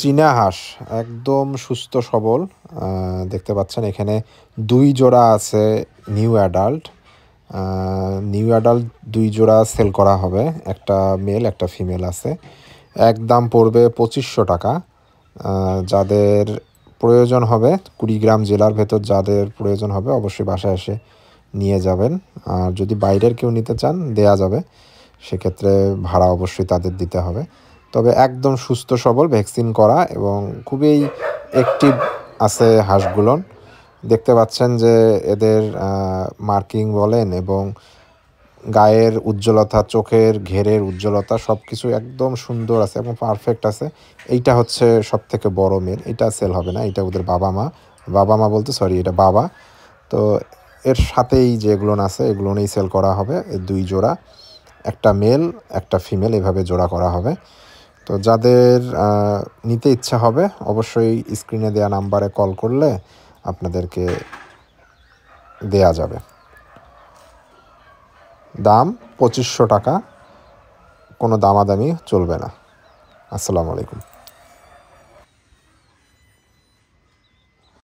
চীনা হাঁস একদম সুস্থ সবল দেখতে পাচ্ছেন এখানে দুই জোড়া আছে নিউ অ্যাডাল্ট নিউ অ্যাডাল্ট দুই জোড়া সেল করা হবে একটা মেল একটা ফিমেল আছে এক দাম পড়বে পঁচিশশো টাকা যাদের প্রয়োজন হবে কুড়িগ্রাম জেলার ভেতর যাদের প্রয়োজন হবে অবশ্যই বাসায় এসে নিয়ে যাবেন আর যদি বাইরের কেউ নিতে চান দেয়া যাবে সেক্ষেত্রে ভাড়া অবশ্যই তাদের দিতে হবে তবে একদম সুস্থ সবল ভ্যাকসিন করা এবং খুবই অ্যাক্টিভ আছে হাঁসগুলন দেখতে পাচ্ছেন যে এদের মার্কিং বলেন এবং গায়ের উজ্জ্বলতা চোখের ঘেরের উজ্জ্বলতা সব কিছু একদম সুন্দর আছে এবং পারফেক্ট আছে এইটা হচ্ছে সব থেকে বড়ো মেল এটা সেল হবে না এটা ওদের বাবা মা বাবা মা বলতে সরি এটা বাবা তো এর সাথেই যেগুলো আছে এগুলো নিয়েই সেল করা হবে দুই জোড়া একটা মেল একটা ফিমেল এভাবে জোড়া করা হবে তো যাদের নিতে ইচ্ছা হবে অবশ্যই স্ক্রিনে দেয়া নাম্বারে কল করলে আপনাদেরকে দেয়া যাবে দাম পঁচিশশো টাকা কোনো দামাদামি চলবে না আসসালামু আলাইকুম